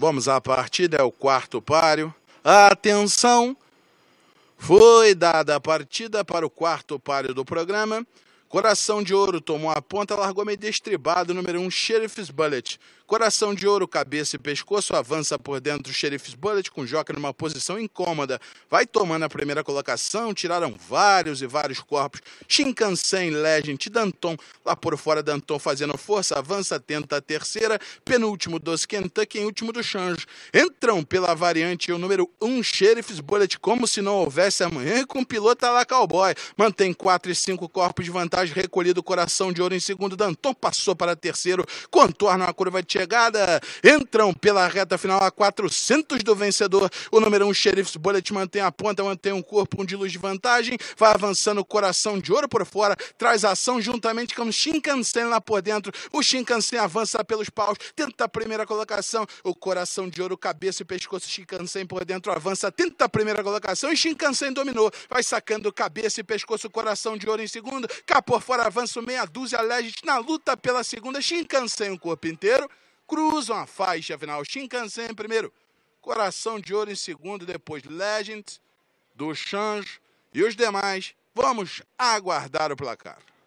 Vamos à partida, é o quarto páreo. Atenção! Foi dada a partida para o quarto páreo do programa. Coração de Ouro tomou a ponta, largou meio destribado, número 1, um, Sheriff's Bullet. Coração de Ouro, cabeça e pescoço, avança por dentro do Sheriff's Bullet, com Joca numa posição incômoda. Vai tomando a primeira colocação, tiraram vários e vários corpos. Shinkansen, Legend, Danton, lá por fora Danton fazendo força, avança, tenta a terceira, penúltimo Doce Kentucky, em último do Chanjo. Entram pela variante o número 1, um, Sheriff's Bullet, como se não houvesse amanhã, e com o piloto lá cowboy. Mantém 4 e 5 corpos de vantagem Taz recolhido coração de ouro em segundo. Danton passou para terceiro. Contorna a curva de chegada. Entram pela reta final a 400 do vencedor. O número 1, um, Sheriff's Bullet, mantém a ponta, mantém um corpo, um de luz de vantagem. Vai avançando coração de ouro por fora. Traz ação juntamente com o Shinkansen lá por dentro. O Shinkansen avança pelos paus. Tenta a primeira colocação. O coração de ouro, cabeça e pescoço. Shinkansen por dentro avança. Tenta a primeira colocação. E Shinkansen dominou. Vai sacando cabeça e pescoço. Coração de ouro em segundo. Cap por fora avançam meia dúzia Legends na luta pela segunda. Shinkansen o corpo inteiro. Cruzam a faixa final. Shinkansen primeiro. Coração de Ouro em segundo. Depois Legends do Change e os demais. Vamos aguardar o placar.